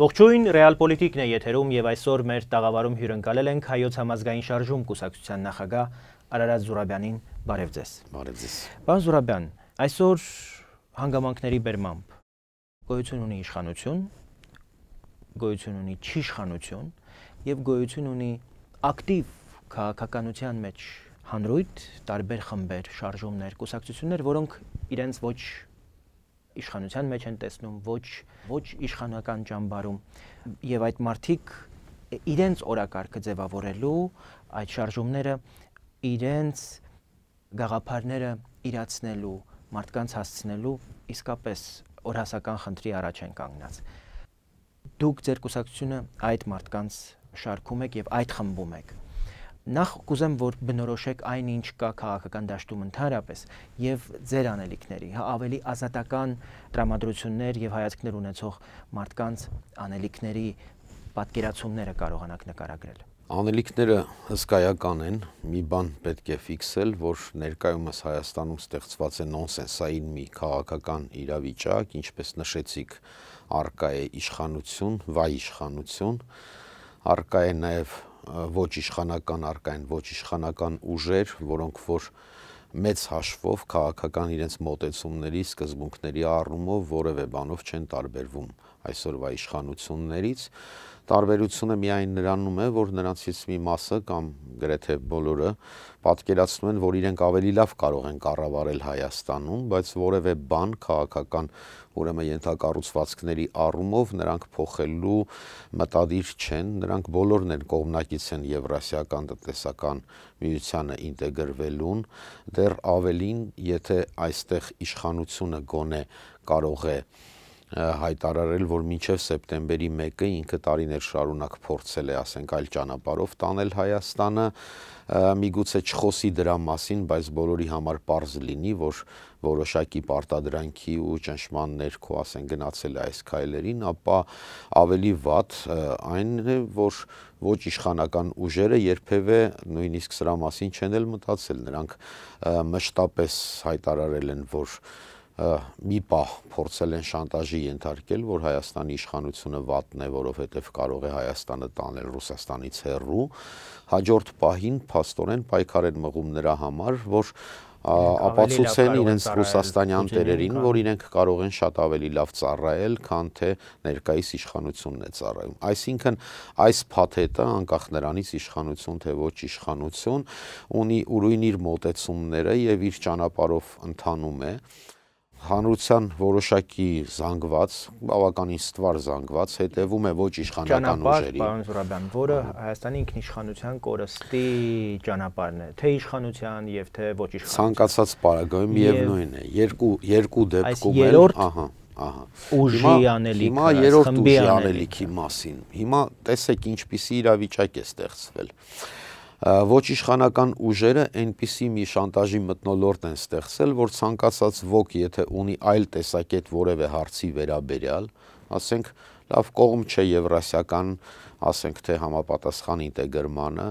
Ողջույն Realpolitik-ն է եթերում եւ այսօր մեր տաղավարում հյուրընկալել ենք հայոց համազգային շարժում կուսակցության նախագահ Արարատ Զուրաբյանին, բարև ձեզ։ Բարև ձեզ։ Պարոն Զուրաբյան, այսօր հանգամանքների բերմամբ գոյություն ունի իշխանություն, գոյություն ունի չիշխանություն եւ գոյություն ունի ակտիվ քաղաքականության մեջ հանրույթ, տարբեր խմբեր, շարժումներ, կուսակցություններ, որոնք իրենց ոչ իշխանության մեջ են տեսնում, ոչ ոչ իշխանական ճամբարում եւ այդ մարդիկ իրենց օրակարգը ձևավորելու այդ շարժումները իրենց գաղափարները իրացնելու, մարդկանց հասցնելու իսկապես օրհասական խնդրի առաջ են կանգնած։ Դուք ձեր կուսակցությունը այդ մարդկանց շարքում եք եւ այդ խմբում եք նախ կուզեմ որ բնորոշեք այն ինչ կա քաղաքական դաշտում ընդհանրապես եւ ձեր անելիքների հա ավելի ազատական տրամադրություններ եւ հայացքներ ունեցող մարդկանց անելիքների պատկերացումները կարողանաք նկարագրել անելիքները հսկայական են մի բան պետք է ֆիքսել որ ներկայումս Հայաստանում ստեղծված է նոնսենսային մի քաղաքական իրավիճակ ինչպես նշեցիք արկա է իշխանություն վայ իշխանություն արկա է նաև ոչ իշխանական արկայն, ոչ իշխանական ուժեր, որոնք որ մեծ հաշվով քաղաքական իրենց մոտեցումների, սկզբունքների առումով որևէ բանով չեն տարբերվում այսօրվա իշխանություններից, Տարբերությունը միայն նրանում է, որ նրանցից մի մասը կամ գրեթե բոլորը պատկերացնում են, որ իրենք ավելի լավ կարող են կառավարել Հայաստանում, բայց որևէ բան քաղաքական ուրեմն ենթակառուցվածքների առումով նրանք փոխելու մտադիր չեն, նրանք բոլորն են կողմնակից են Եվրասիական տնտեսական միությանը ինտեգրվելուն, դեռ ավելին, եթե այստեղ իշխանությունը գոնե կարող է հայտարարել, որ մինչև սեպտեմբերի 1-ը ինքը տարիներ շարունակ փորձել է, ասենք, այլ ճանապարով տանել Հայաստանը, միգուցե չխոսի դրա մասին, բայց բոլորի համար պարզ լինի, որ որոշակի պարտադրանքի ու ճնշման ներքո, ասենք, գնացել է այս քայլերին, ապա ավելի վատ այն է, որ ոչ իշխանական ուժերը երբևէ նույնիսկ սրա մասին չեն էլ մտածել։ Նրանք մշտապես հայտարարել են, որ մի պահ փորձել են շանտաժի ենթարկել, որ Հայաստանի իշխանությունը վատն է, որովհետև կարող է Հայաստանը տանել Ռուսաստանից հեռու։ Հաջորդ պահին փաստորեն պայքար են մղում նրա համար, որ ապացուցեն իրենց ռուսաստանյան տերերին, որ իրենք կարող են շատ ավելի լավ ծառայել, քան թե ներկայիս իշխանությունն է ծառայում։ Այսինքն այս փաթեթը անկախ նրանից իշխանություն թե ոչ իշխանություն ունի ուրույն իր մոտեցումները եւ իր ճանապարով ընթանում է։ և հանրության որոշակի զանգված, բավականին ստվար զանգված հետևում է ոչ իշխանական ուժերի։ Ճանապարհ, պարոն Զուրաբյան, որը Հայաստանի ինքնիշխանության կորստի ճանապարհն է, թե իշխանության եւ թե ոչ իշխանության։ Ցանկացած параգայում միևնույնն է, երկու երկու դեպքում էլ, ահա, ահա։ Ուժի անելիքը, հիմա երրորդ ուժի անելիքի մասին։ Հիմա տեսեք ինչպիսի իրավիճակ է ստեղծվել ոչ իշխանական ուժերը այնպիսի մի շանտաժի մտնոլորտ են ստեղծել, որ ցանկացած ոք, եթե ունի այլ տեսակետ որևէ հարցի վերաբերյալ, ասենք, լավ կողմ չէ եվրասիական և ասենք թե համապատասխան ինտեգրմանը,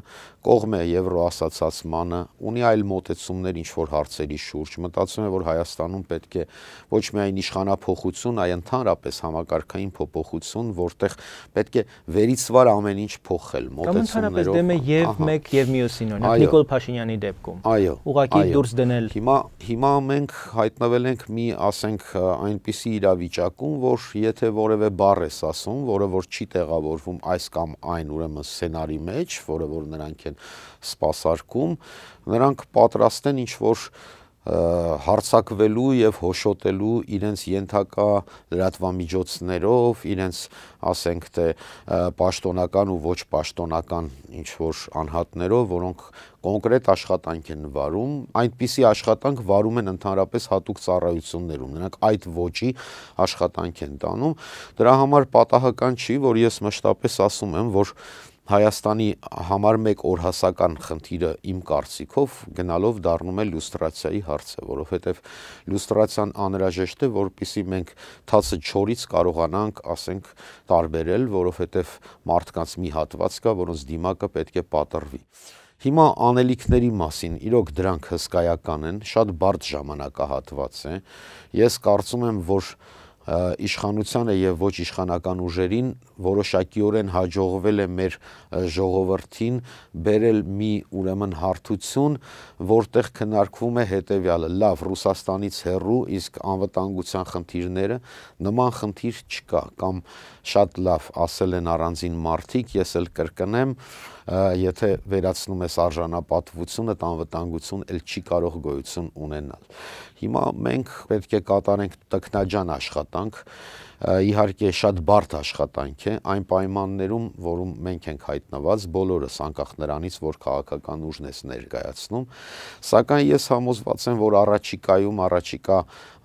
կողմ է եվրոասացացմանը, ունի այլ մոտեցումներ ինչ որ հարցերի շուրջ։ Մտածում եմ, որ Հայաստանում պետք է ոչ միայն իշխանապողություն, այլ ընդհանրապես համակարգային փոփոխություն, որտեղ պետք է վերիցվար ամեն ինչ փոխել մոտեցումներով։ Կամ ընդհանրապես դեմ է եւ մեկ եւ մյուսին, օրինակ Նիկոլ Փաշինյանի դեպքում։ Այո։ Ուղղակի դուրս դնել։ Հիմա հիմա մենք հայտնվել ենք մի, ասենք, այնպիսի իրավիճակում, որ եթե որևէ բառ ես ասում, որը որ չի տեղավորվում այս կամ այն ուրեմն սցենարի մեջ, որը որ նրանք են սпасարկում, նրանք պատրաստ են ինչ որ հարցակվելու եւ հոշոտելու իրենց յենթակա լրատվամիջոցներով, իրենց ասենք թե պաշտոնական ու ոչ պաշտոնական ինչ որ անհատներով, որոնք կոնկրետ աշխատանք են վարում, այնպիսի աշխատանք վարում են ընդհանրապես հատուկ ծառայություններում, նրանք այդ ոչի աշխատանք են տանում։ Դրա համար պատահական չի, որ ես մշտապես ասում եմ, որ Հայաստանի համար մեկ օրհասական խնդիրը իմ կարծիքով գնալով դառնում է լյուստրացիայի հարցը, որովհետև լյուստրացիան անհրաժեշտ է, որpիսի մենք թացը չորից կարողանանք, ասենք, տարբերել, որովհետև մարդկանց մի հատված կա, որոնց դիմակը պետք է պատրվի։ Հիմա անելիքների մասին, իրոք դրանք հսկայական են, շատ բարդ ժամանակահատված է։ Ես կարծում եմ, որ իշխանությանը եւ ոչ իշխանական ուժերին որոշակիորեն հաջողվել է մեր ժողովրդին բերել մի ուրեմն հարթություն, որտեղ քննարկվում է հետեւյալը. լավ, Ռուսաստանից հեռու, իսկ անվտանգության խնդիրները նման խնդիր չկա կամ շատ լավ ասել են առանձին մարդիկ, ես էլ կրկնեմ, կր եթե վերացնում ես արժանապատվությունը, տանվտանգություն էլ չի կարող գոյություն ունենալ։ Հիմա մենք պետք է կատարենք տքնաջան աշխատանք, իհարկե շատ բարդ աշխատանք է այն պայմաններում, որում մենք ենք հայտնված բոլորս անկախ նրանից, որ քաղաքական ուժն է ներկայացնում, սակայն ես համոզված եմ, որ առաջիկայում, առաջիկա,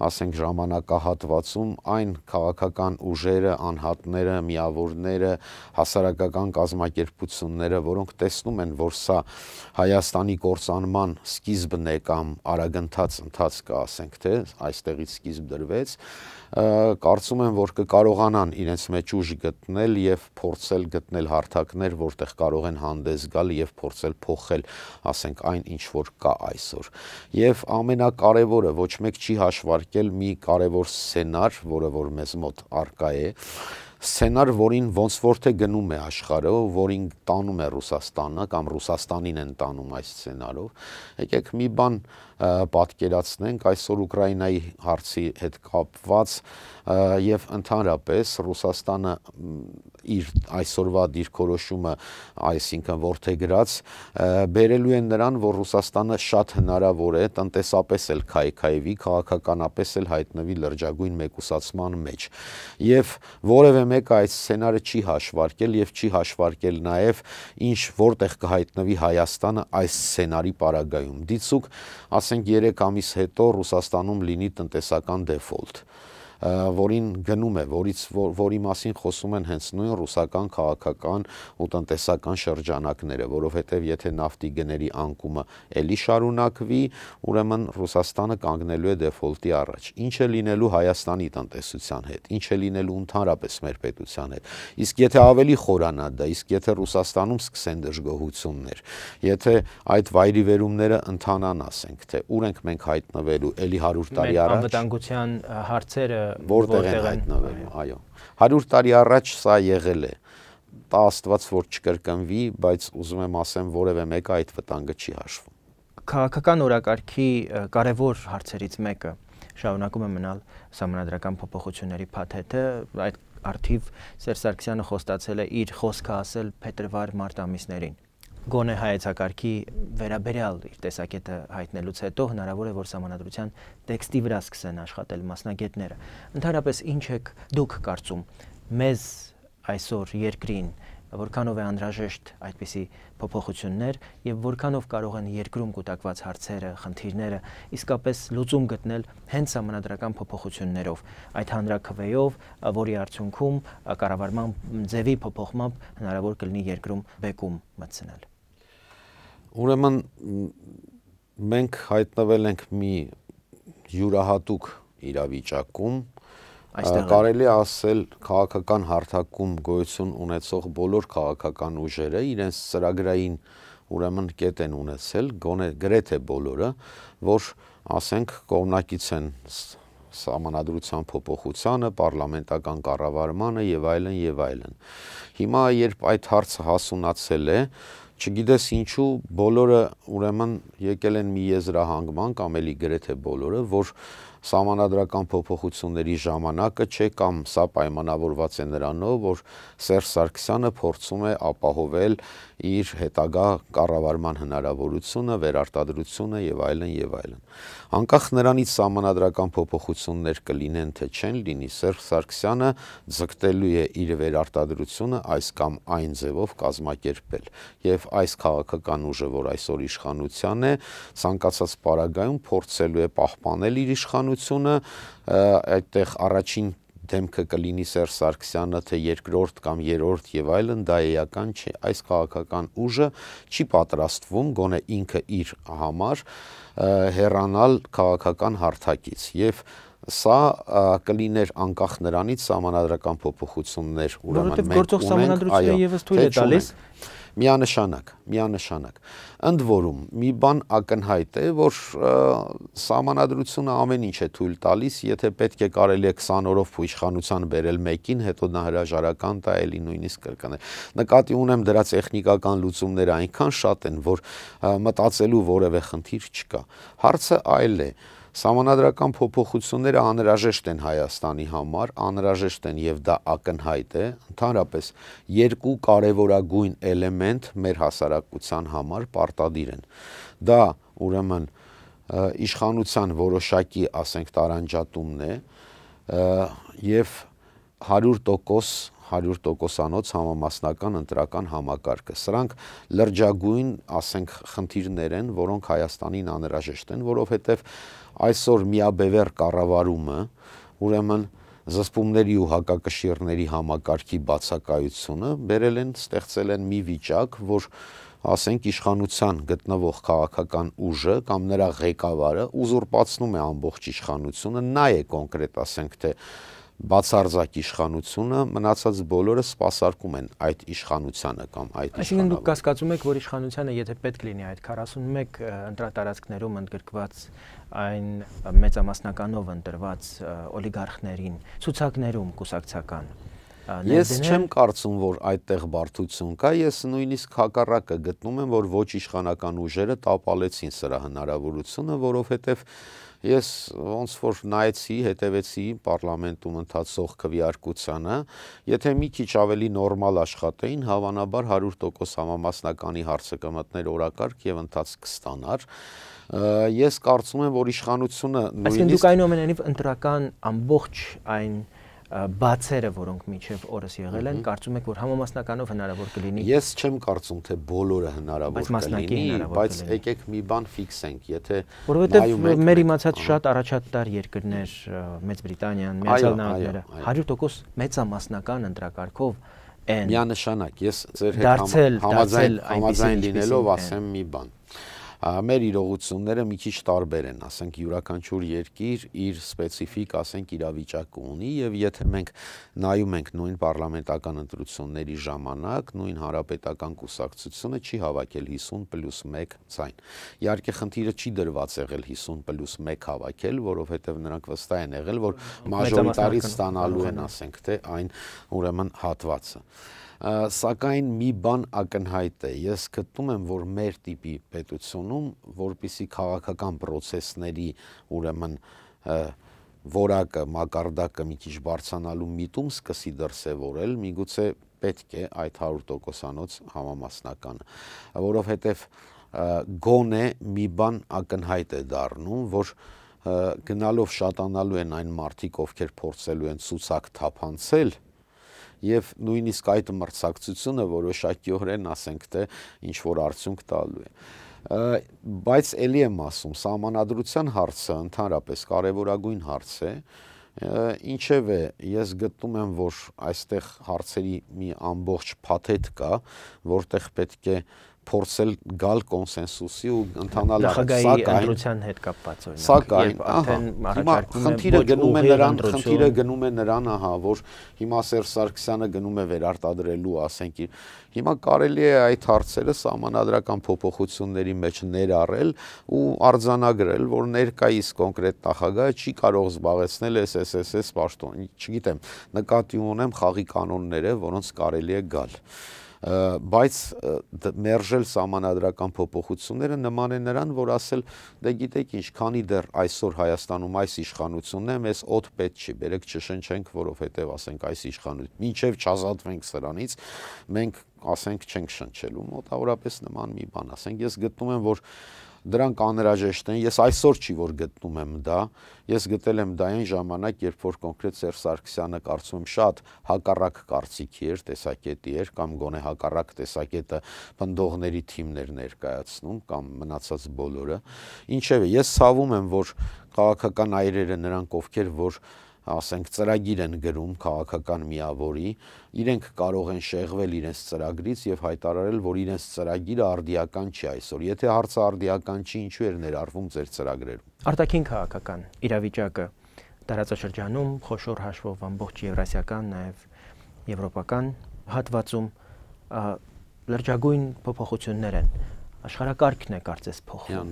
ասենք ժամանակահատվածում այն քաղաքական ուժերը, անհատները, միավորները, հասարակական կազմակերպությունները, որոնք տեսնում են, որ սա Հայաստանի կորցանման սկիզբն է կամ արագընթաց ընթացքը, ասենք թե, այստեղից սկիզբ դրվեց, կարծում եմ, որ կկարողանան իրենց մեջ ուժ գտնել եւ փորձել գտնել հարթակներ, որտեղ կարող են հանդես գալ եւ փորձել փոխել, ասենք, այն ինչ որ կա այսօր։ Եվ ամենակարևորը ոչ մեկ չի հաշվարկել մի կարևոր սցենար, որը որ մեզ մոտ արկա է, սցենար, որին ոնց որ թե գնում է աշխարհը, որին տանում է Ռուսաստանը կամ Ռուսաստանին են տանում այս սցենարով։ Եկեք մի բան պատկերացնենք այսօր Ուկրաինայի հարցի հետ կապված եւ ընդհանրապես Ռուսաստանը իր այսօրվա դիրքորոշումը, այսինքն որթեգրած, բերելու են նրան, որ Ռուսաստանը շատ հնարավոր է տնտեսապես էլ քայքայվի, քաղաքականապես էլ հայտնվի լրջագույն մեկուսացման մեջ։ Եվ որևէ մեկը այս սցենարը չի հաշվարկել եւ չի հաշվարկել նաեւ ինչ որտեղ կհայտնվի Հայաստանը այս սցենարի պարագայում։ Դիցուք, ասենք ասենք 3 ամիս հետո Ռուսաստանում լինի տնտեսական դեֆոլտ որին գնում է, որից որ, որի մասին խոսում են հենց նույն ռուսական քաղաքական ու տնտեսական շրջանակները, որովհետև եթե նավթի գների անկումը ելի շարունակվի, ուրեմն Ռուսաստանը կանգնելու է դեֆոլտի առաջ։ Ինչ է լինելու Հայաստանի տնտեսության հետ, ինչ է լինելու ընդհանրապես մեր պետության հետ։ Իսկ եթե ավելի խորանա դա, իսկ եթե Ռուսաստանում սկսեն դժգոհություններ, եթե այդ վայրի վերումները ընդհանան ասենք, թե ուր ենք մենք հայտնվելու ելի 100 տարի առաջ։ Մենք անվտանգության հարցերը որտեղ են հայտնվել, այո։ 100 տարի առաջ սա եղել է։ Տա Աստված, որ չկրկնվի, բայց ուզում եմ ասեմ, որևէ մեկը այդ վտանգը չի հաշվում։ Քաղաքական օրակարգի կարևոր հարցերից մեկը շարունակում է մնալ համանդրական փոփոխությունների փաթեթը, այդ արդիվ Սերժ Սարգսյանը խոստացել է իր խոսքը ասել փետրվար-մարտ ամիսներին գոնե հայեցակարգի վերաբերյալ իր տեսակետը հայտնելուց հետո հնարավոր է որ համանadrության տեքստի վրա սկսեն աշխատել մասնագետները։ Ընդհանրապես ինչ եք դուք կարծում մեզ այսօր երկրին որքանով է անհրաժեշտ այդպիսի փոփոխություններ եւ որքանով կարող են երկրում կուտակված հարցերը, խնդիրները իսկապես լուծում գտնել հենց համանդրական փոփոխություններով, այդ հանրակրվեով, որի արդյունքում կառավարման ձևի փոփոխմամբ հնարավոր կլինի երկրում բեկում մտցնել։ Ուրեմն մենք հայտնվել ենք մի յուրահատուկ իրավիճակում, Այստեղ կարելի ասել քաղաքական հարթակում գոյություն ունեցող բոլոր քաղաքական ուժերը իրենց ծրագրային ուրեմն կետ են ունեցել, գոնե գրեթե բոլորը, որ ասենք կողմնակից են համանadrության փոփոխությանը, parlamentakan կառավարմանը եւ այլն եւ այլն։ Հիմա երբ այդ հարցը հասունացել է, չգիտես ինչու բոլորը ուրեմն եկել են մի եզրահանգման կամ էլի գրեթե բոլորը, որ սահմանադրական փոփոխությունների ժամանակը չէ կամ սա պայմանավորված է նրանով, որ Սերժ Սարգսյանը փորձում է ապահովել իր հետագա կառավարման հնարավորությունը, վերարտադրությունը եւ այլն եւ այլն։ Անկախ նրանից սահմանադրական փոփոխություններ կլինեն թե չեն լինի, Սերժ Սարգսյանը ձգտելու է իր վերարտադրությունը այս կամ այն ձևով կազմակերպել եւ այս քաղաքական ուժը, որ այսօր իշխանության է, ցանկացած պարագայում փորձելու է պահպանել իր իշխանությունը իշխանությունը այդտեղ առաջին դեմքը կլինի Սերժ Սարգսյանը, թե երկրորդ կամ երրորդ եւ այլն, դա էական չէ։ Այս քաղաքական ուժը չի պատրաստվում գոնե ինքը իր համար հեռանալ քաղաքական հարթակից եւ սա կլիներ անկախ նրանից համանadrական փոփոխություններ ուրեմն մենք ունենք այո որովհետեւ գործող համանadrությունը եւս թույլ է տալիս միանշանակ, միանշանակ։ Ընդ որում, մի բան ակնհայտ է, որ սահմանադրությունը ամեն ինչ է թույլ տալիս, եթե պետք է կարելի է 20 օրով իշխանության բերել մեկին, հետո նա հրաժարական տա, էլի նույնիսկ կրկնել։ Նկատի ունեմ դրա տեխնիկական լուծումները այնքան շատ են, որ մտածելու որևէ խնդիր չկա։ Հարցը այլ է, որ Սահմանադրական փոփոխությունները անհրաժեշտ են Հայաստանի համար, անհրաժեշտ են եւ դա ակնհայտ է, ընդհանրապես երկու կարևորագույն էլեմենտ մեր հասարակության համար պարտադիր են։ Դա ուրեմն իշխանության որոշակի, ասենք, տարանջատումն է եւ 100% 100%-անոց համամասնական ընտրական համակարգը։ Սրանք լրջագույն, ասենք, խնդիրներ են, որոնք Հայաստանին անհրաժեշտ են, որովհետև այսօր միաբևեր կառավարումը, ուրեմն զսպումների ու հակակշիռների համակարգի բացակայությունը բերել են ստեղծել են մի վիճակ, որ ասենք իշխանության գտնվող քաղաքական ուժը կամ նրա ղեկավարը ուզուրպացնում է ամբողջ իշխանությունը, նա է կոնկրետ ասենք թե բացարձակ իշխանությունը, մնացած բոլորը սпасարկում են այդ իշխանությանը կամ այդ իշխանավարը։ Այսինքն դուք կասկածում եք, որ իշխանությունը եթե պետք լինի այդ 41 ընտրատարածքներում ընդգրկված այն մեծամասնականով ընտրված օլիգարխներին, ցուցակներում կուսակցական Ես չեմ կարծում, որ այդտեղ բարդություն կա, ես նույնիսկ հակառակը գտնում եմ, որ ոչ իշխանական ուժերը տապալեցին սրա հնարավորությունը, որովհետև Ես ոնց որ նայեցի, հետևեցի parlamentum ընթացող քվեարկությանը, եթե մի քիչ ավելի նորմալ աշխատեին, հավանաբար 100% համամասնականի հարցը կմտներ օրակարգ եւ ընթացք կստանար ես կարծում եմ, որ իշխանությունը նույնիսկ Այսինքն դուք այնուամենայնիվ ընտրական ամբողջ այն բացերը, որոնք միջև օրս եղել են, կարծում եք, որ համամասնականով հնարավոր կլինի։ Ես չեմ կարծում, թե բոլորը հնարավոր կլինի, բայց եկեք մի բան ֆիքսենք, եթե որովհետև մեր իմացած շատ առաջատար երկրներ, Մեծ Բրիտանիան, Միացյալ Նահանգները 100% մեծամասնական ընտրակարգով են։ Միանշանակ, ես ձեր հետ համաձայն համաձայն լինելով ասեմ մի բան մեր իրողությունները մի քիչ տարբեր են, ասենք յուրաքանչյուր երկիր իր սպეციფიկ, ասենք իրավիճակը ունի եւ եթե մենք նայում ենք նույն parlamentական ընտրությունների ժամանակ նույն հանրապետական կուսակցությունը չի հավաքել 50+1 ցայն։ Իհարկե խնդիրը չի դրված եղել 50+1 հավաքել, որովհետեւ նրանք վստահ են եղել, որ մաժորիտարից ստանալու են, ասենք, թե այն ուրեմն հատվածը սակայն մի բան ակնհայտ է ես գտնում եմ որ մեր տիպի պետությունում որբիսի քաղաքական process-ների ուրեմն որակը մակարդակը մի քիչ բարձանալու միտում սկսի դրսևորել միգուցե պետք է այդ 100%-անոց համամասնականը որովհետև գոնե մի բան ակնհայտ է դառնում որ գնալով շատանալու են այն մարդիկ ովքեր փորձելու են ցուցակ թափանցել եւ նույնիսկ այդ մրցակցությունը որոշակիորեն ասենք թե ինչ որ արդյունք տալու է բայց ելի եմ ասում, համանadrության հարցը ընդհանրապես կարևորագույն հարց է։ Ինչևէ, ես գտնում եմ, որ այստեղ հարցերի մի ամբողջ փաթեթ կա, որտեղ պետք է փորձել գալ կոնսենսուսի ու ընթանալ նախագահի ընտրության հետ կապված օրինակ սակայն արդեն առաջարկում է խնդիրը գնում է նրան խնդիրը գնում է նրան ահա որ հիմա Սերժ Սարգսյանը գնում է վերարտադրելու ասենք հիմա կարելի է այդ հարցերը համանadrական փոփոխությունների մեջ ներառել ու արձանագրել որ ներկայիս կոնկրետ նախագահը չի կարող զբաղեցնել SSSS պաշտոնը չգիտեմ նկատի ունեմ խաղի կանոնները որոնց կարելի է գալ Thank you բայց մերժել համանadrական փոփոխությունները նման է նրան, որ ասել դե գիտեք ինչ, քանի դեռ այսօր Հայաստանում այս իշխանությունն է, մեզ օդ պետք չի, բերեք չշնչենք, որովհետև ասենք այս իշխանություն, ինչև չազատվենք սրանից, մենք ասենք չենք շնչելու, մոտավորապես նման մի բան, ասենք ես գտնում եմ, որ դրանք անհրաժեշտ են։ Ես այսօր չի որ գտնում եմ դա։ Ես գտել եմ դա այն ժամանակ, երբ որ կոնկրետ Սերժ Սարգսյանը կարծում շատ հակառակ կարծիքի էր, տեսակետի էր կամ գոնե հակառակ տեսակետը բնդողների թիմներ ներկայացնում կամ մնացած բոլորը։ Ինչևէ, ես ցավում եմ, որ քաղաքական այրերը նրանք ովքեր որ ասենք ծրագիր են գրում քաղաքական միավորի, իրենք կարող են շեղվել իրենց ծրագրից եւ հայտարարել, որ իրենց ծրագիրը արդիական չի այսօր։ Եթե հարցը արդիական չի, ինչու էր ներառվում ձեր ծրագրերում։ Արտաքին քաղաքական իրավիճակը տարածաշրջանում խոշոր հաշվով ամբողջ եվրասիական, նաեւ եվրոպական հատվածում լրջագույն փոփոխություններ են աշխարհակարգն է կարծես փոխվում։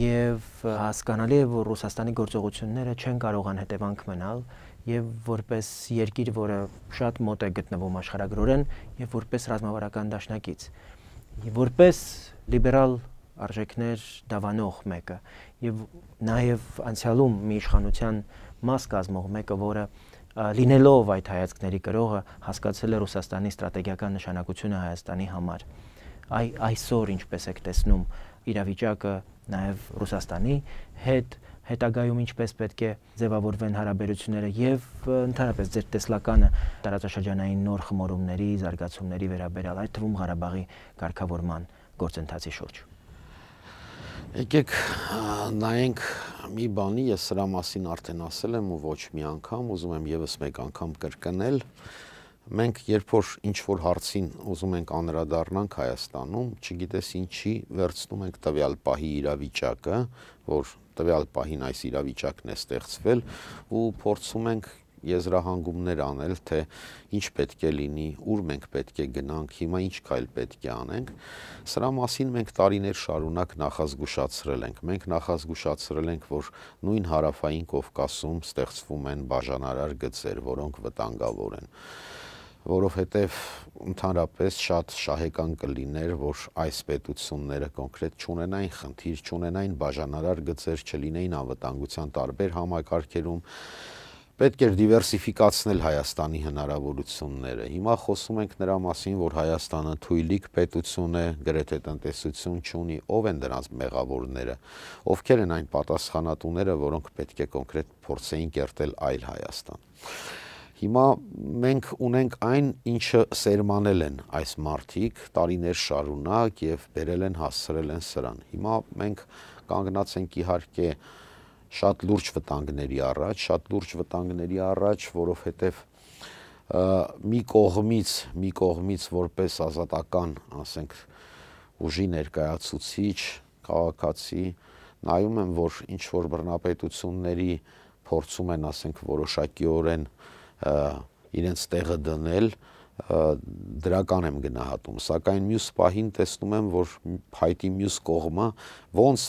Եվ հասկանալի է, որ Ռուսաստանի գործողությունները չեն կարող անհետևանք մնալ եւ որպես երկիր, որը շատ մոտ է գտնվում աշխարհագրորեն եւ որպես ռազմավարական դաշնակից։ Եվ որպես լիբերալ արժեքներ դավանող մեկը եւ նաեւ անցյալում մի իշխանության մաս կազմող մեկը, որը լինելով այդ հայացքների գրողը հասկացել է Ռուսաստանի ստրատեգիական նշանակությունը Հայաստանի համար։ Ա, այ այսօր ինչպես եք տեսնում իրավիճակը նաև Ռուսաստանի հետ հետագայում ինչպես պետք է ձևավորվեն հարաբերությունները եւ ընդհանրապես ձեր տեսլականը տարածաշրջանային նոր խմորումների, զարգացումների վերաբերյալ այդ թվում Ղարաբաղի ղեկավարման գործընթացի շուրջ։ Եկեք նայենք մի բանի, ես սրա մասին արդեն ասել եմ ու ոչ մի անգամ, ուզում եմ եւս մեկ անգամ կրկնել, որ Մենք երբ որ ինչ որ հարցին ուզում ենք անդրադառնանք Հայաստանում, չգիտես ինչի վերցնում ենք տվյալ պահի իրավիճակը, որ տվյալ պահին այս իրավիճակն է ստեղծվել ու փորձում ենք եզրահանգումներ անել, թե ինչ պետք է լինի, ուր մենք պետք է գնանք, հիմա ինչ քայլ պետք է անենք։ Սրա մասին մենք տարիներ շարունակ նախազգուշացրել ենք։ Մենք նախազգուշացրել ենք, որ նույն հարավային Կովկասում ստեղծվում են բաժանարար գծեր, որոնք վտանգավոր են որովհետև ընդհանրապես շատ շահեկան կլիներ, որ այս պետությունները կոնկրետ չունենային խնդիր, չունենային բաժանարար գծեր, չլինեին անվտանգության տարբեր համակարգերում, պետք էր դիվերսիֆիկացնել Հայաստանի հնարավորությունները։ Հիմա խոսում ենք նրա մասին, որ Հայաստանը թույլիկ պետություն է, գրեթե տնտեսություն չունի, ով են դրանց մեղավորները, ովքեր են այն պատասխանատուները, որոնք պետք է կոնկրետ փորձեին կերտել այլ Հայաստան։ Հիմա մենք ունենք այն, ինչը սերմանել են այս մարտիկ տարիներ շարունակ եւ բերել են հասցրել են սրան։ Հիմա մենք կանգնած ենք իհարկե շատ լուրջ վտանգների առաջ, շատ լուրջ վտանգների առաջ, որովհետեւ մի կողմից, մի կողմից որպես ազատական, ասենք, ուժի ներկայացուցիչ, քաղաքացի, նայում եմ, որ ինչ որ բռնապետությունների փորձում են, ասենք, որոշակիորեն որ իրենց տեղը դնել, դրական եմ գնահատում, սակայն մյուս պահին տեսնում եմ, որ հայտի մյուս կողմը ոնց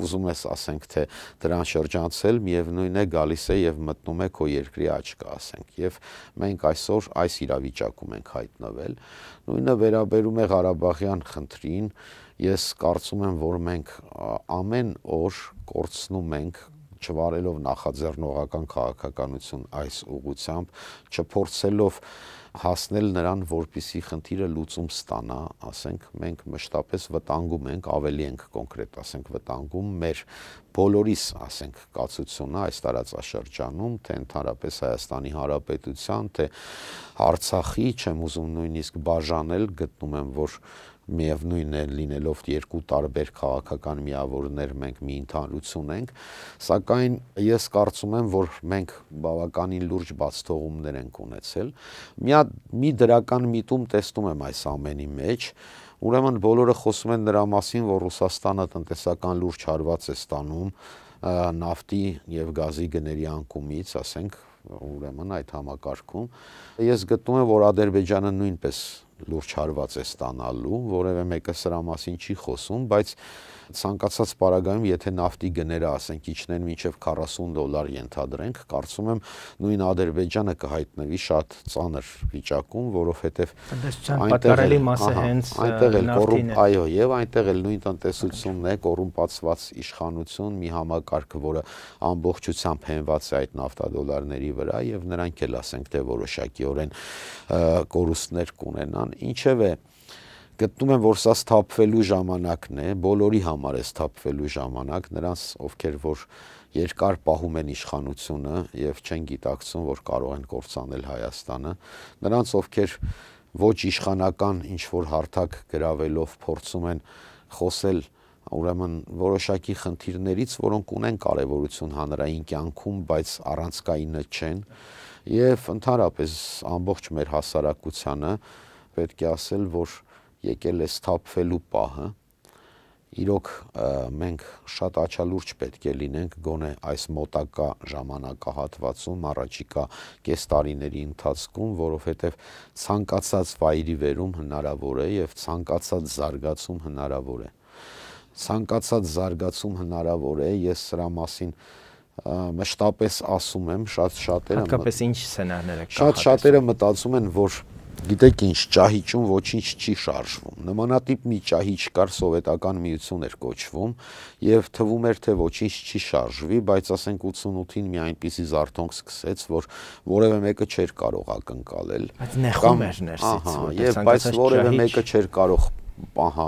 ուզում ես ասենք թե դրան շրջանցել միևնույն է գալիս է եւ մտնում է քո երկրի աչքը ասենք եւ մենք այսօր այս իրավիճակում ենք հայտնվել նույնը վերաբերում է Ղարաբաղյան խնդրին ես կարծում եմ որ մենք ամեն օր կորցնում ենք չվարելով նախաձեռնողական քաղաքականություն այս ուղությամբ, չփորձելով հասնել նրան, որpիսի խնդիրը լուծում ստանա, ասենք մենք մշտապես վտանգում ենք, ավելի ենք կոնկրետ, ասենք վտանգում մեր բոլորիս, ասենք կացությունը այս տարածաշրջանում, թե ընդհանրապես Հայաստանի Հանրապետության, թե Արցախի, չեմ ուզում նույնիսկ բաժանել, գտնում եմ, որ միևնույնն է լինելով երկու տարբեր քաղաքական միավորներ մենք մի ընդհանրություն ենք, սակայն ես կարծում եմ, որ մենք բավականին լուրջ բաց թողումներ ենք ունեցել։ Միա մի դրական միտում տեսնում եմ այս ամենի մեջ, Ուրեմն բոլորը խոսում են նրա մասին, որ Ռուսաստանը տնտեսական լուրջ հարված է ստանում նավթի եւ գազի գների անկումից, ասենք, ուրեմն այդ համակարգում։ Ես գտնում եմ, որ Ադրբեջանը նույնպես լուրջ հարված է ստանալու, որևէ մեկը սրա մասին չի խոսում, բայց ցանկացած պարագայում, եթե նավթի գները, ասենք, իջնեն մինչև 40 դոլար ենթադրենք, կարծում եմ նույն Ադրբեջանը կհայտնվի շատ ծանր վիճակում, որովհետև այնտեղ մասը հենց այնտեղ էլ կոռումպ, այո, եւ այնտեղ էլ նույն տնտեսությունն է, կոռումպացված իշխանություն, մի համակարգ, որը ամբողջությամբ հենված է այդ նավտադոլարների վրա եւ նրանք էլ ասենք թե որոշակիորեն կորուստներ կունենան։ Ինչևէ, գտնում եմ, որ սա սթափվելու ժամանակն է, բոլորի համար է սթափվելու ժամանակ, նրանց, ովքեր որ երկար պահում են իշխանությունը եւ չեն գիտակցում, որ կարող են կործանել Հայաստանը, նրանց, ովքեր ոչ իշխանական ինչ որ հարթակ գրավելով փորձում են խոսել ուրեմն որոշակի խնդիրներից, որոնք ունեն կարևորություն հանրային կյանքում, բայց առանցքայինը չեն եւ ընդհանրապես ամբողջ մեր հասարակությանը պետք է ասել, որ եկել է սթափվելու պահը։ Իրոք մենք շատ աչալուրջ պետք է լինենք գոնե այս մոտակա ժամանակահատվածում առաջիկա կես տարիների ընթացքում, որովհետև ցանկացած վայրի վերում հնարավոր է եւ ցանկացած զարգացում հնարավոր է։ Ցանկացած զարգացում հնարավոր է, ես սրա մասին մշտապես ասում եմ, շատ շատերը հատկապես ինչ սցենարներ եք Շատ շատերը մտածում են, որ գիտեք ինչ, ճահիճում ոչինչ չի շարժվում։ Նմանատիպ մի ճահիճ կար սովետական միություն էր կոչվում եւ թվում էր թե ոչինչ չի շարժվի, բայց ասենք 88-ին մի այնպիսի զարթոնք սկսեց, որ որևէ մեկը չէր կարող ակնկալել։ Բայց նեխում էր ներսից, որ տեսանք, բայց որևէ մեկը չէր կարող պահա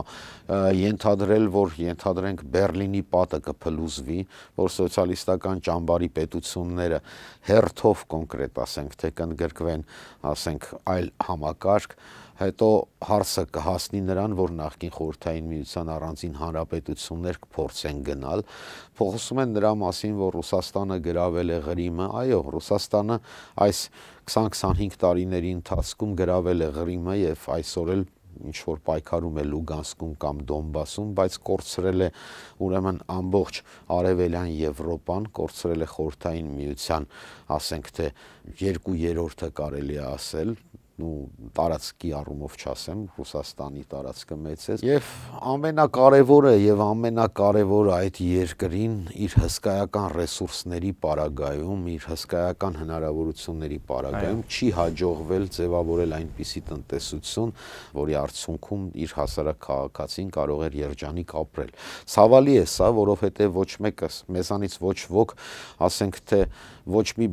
ենթադրել, որ ենթադրենք Բերլինի պատը կփլուզվի, որ սոցիալիստական ճամբարի պետությունները հերթով կոնկրետ ասենք, թե կընդգրկվեն, ասենք, այլ համակարգ, հետո հարսը կհասնի նրան, որ նախկին խորհրդային միության առանձին հանրապետություններ կփորձեն գնալ։ Փոխոսում են նրա մասին, որ Ռուսաստանը գրավել է Ղրիմը, այո, Ռուսաստանը այս 20-25 տարիների ընթացքում գրավել է Ղրիմը եւ այսօր էլ ինչ որ պայքարում է Լուգանսկում կամ Դոնբասում, բայց կորցրել է ուրեմն ամբողջ արևելյան Եվրոպան, կորցրել է խորթային միության, ասենք թե 2/3-ը կարելի է ասել, ու տարածքի առումով չասեմ, Ռուսաստանի տարածքը մեծ է։ Եվ ամենակարևորը եւ ամենակարևորը այդ երկրին իր հսկայական ռեսուրսների պարագայում, իր հսկայական հնարավորությունների պարագայում չի հաջողվել ձևավորել այնպիսի տնտեսություն, որի արդյունքում իր հասարակ քաղաքացին կարող էր երջանիկ ապրել։ Ցավալի է սա, որովհետեւ ոչ մեկս մեզանից ոչ ոք, ասենք թե ոչ մի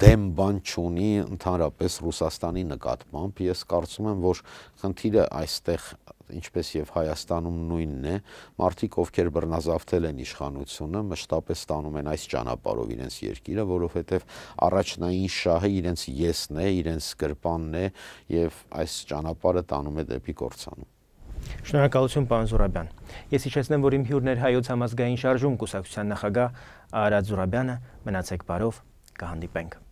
դեմ բան չունի ընդհանրապես Ռուսաստանի նկատմամբ նկատմամբ ես կարծում եմ, որ խնդիրը այստեղ ինչպես եւ Հայաստանում նույնն է, մարդիկ ովքեր բռնազավթել են իշխանությունը, մշտապես ստանում են այս ճանապարհով իրենց երկիրը, որովհետեւ առաջնային շահը իրենց եսն է, իրենց գրպանն է եւ այս ճանապարհը տանում է դեպի կորցանում։ Շնորհակալություն պարոն Զուրաբյան։ Ես հիշեցնեմ, որ իմ հյուրն էր հայոց համազգային շարժում կուսակցության նախագահ Արադ Զուրաբյանը, մնացեք բարով, կհանդիպենք։